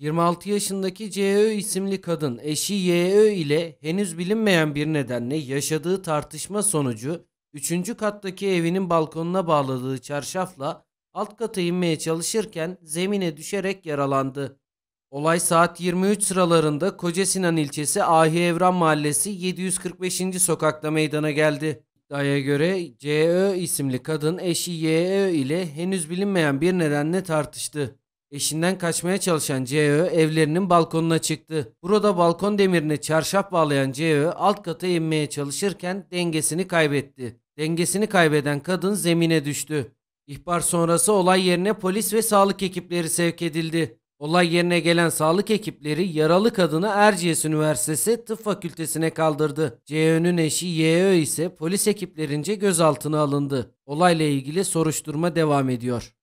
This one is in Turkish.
26 yaşındaki CÖ isimli kadın eşi YÖ ile henüz bilinmeyen bir nedenle yaşadığı tartışma sonucu 3. kattaki evinin balkonuna bağladığı çarşafla alt kata inmeye çalışırken zemine düşerek yaralandı. Olay saat 23 sıralarında Kocasinan ilçesi Ahi Evran Mahallesi 745. sokakta meydana geldi. İddiaya göre CÖ isimli kadın eşi YÖ ile henüz bilinmeyen bir nedenle tartıştı. Eşinden kaçmaya çalışan CEO evlerinin balkonuna çıktı. Burada balkon demirine çarşaf bağlayan CEO alt kata inmeye çalışırken dengesini kaybetti. Dengesini kaybeden kadın zemine düştü. İhbar sonrası olay yerine polis ve sağlık ekipleri sevk edildi. Olay yerine gelen sağlık ekipleri yaralı kadını Erciyes Üniversitesi Tıp Fakültesine kaldırdı. CEO'nun eşi YEO ise polis ekiplerince gözaltına alındı. Olayla ilgili soruşturma devam ediyor.